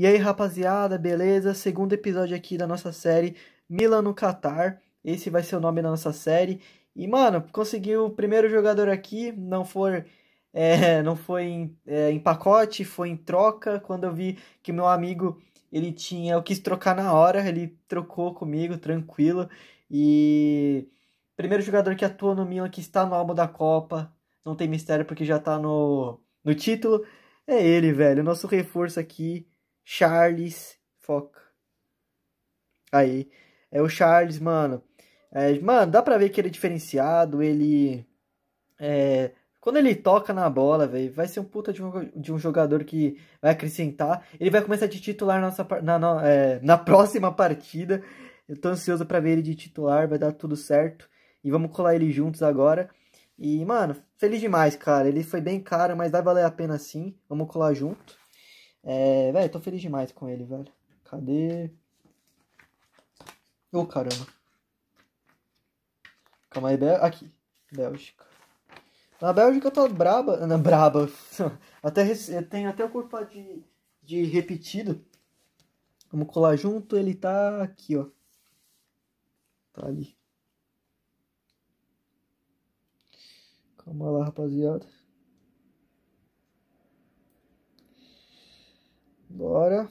E aí, rapaziada, beleza? Segundo episódio aqui da nossa série Milan no Qatar. Esse vai ser o nome da nossa série. E, mano, consegui o primeiro jogador aqui. Não foi, é, não foi em, é, em, pacote, foi em troca. Quando eu vi que meu amigo, ele tinha... Eu quis trocar na hora, ele trocou comigo, tranquilo. E... Primeiro jogador que atua no Milan, que está no álbum da Copa. Não tem mistério porque já está no, no título. É ele, velho. Nosso reforço aqui Charles. Foca. Aí. É o Charles, mano. É, mano, dá pra ver que ele é diferenciado. Ele. É, quando ele toca na bola, velho, vai ser um puta de um, de um, jogador que vai acrescentar. Ele vai começar de titular nossa, na, na, é, na próxima partida. Eu tô ansioso pra ver ele de titular, vai dar tudo certo. E vamos colar ele juntos agora. E, mano, feliz demais, cara. Ele foi bem caro, mas vai valer a pena sim. Vamos colar junto. É, velho, tô feliz demais com ele, velho. Cadê? Ô, oh, caramba. Calma aí, Bel... aqui. Bélgica. Na Bélgica eu tá tô braba. Na braba. Até Tem até o corpo de, de repetido. Vamos colar junto, ele tá aqui, ó. Tá ali. Calma lá, rapaziada. Bora.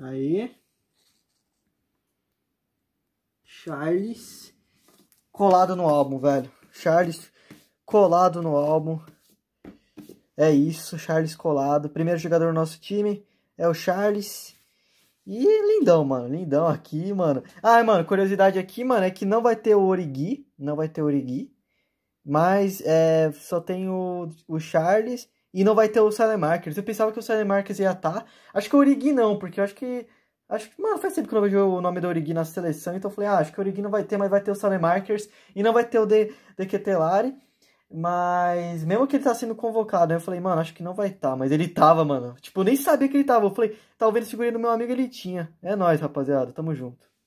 Aí. Charles colado no álbum, velho. Charles colado no álbum. É isso, Charles colado. Primeiro jogador do nosso time é o Charles. E lindão, mano. Lindão aqui, mano. Ai, mano, curiosidade aqui, mano, é que não vai ter o origi Não vai ter o Origi. Mas é, só tem o, o Charles e não vai ter o salemarkers Markers. Eu pensava que o salemarkers Markers ia estar. Tá. Acho que o Origi não, porque eu acho que. Acho que, mano, faz tempo que eu não vejo o nome do Origi na seleção, então eu falei, ah, acho que o Origi não vai ter, mas vai ter o salemarkers Markers e não vai ter o De, de Ketelari. Mas mesmo que ele tá sendo convocado, eu falei, mano, acho que não vai estar, tá. mas ele tava, mano. Tipo, eu nem sabia que ele tava. Eu falei, talvez o segurando do meu amigo ele tinha. É nós, rapaziada, tamo junto.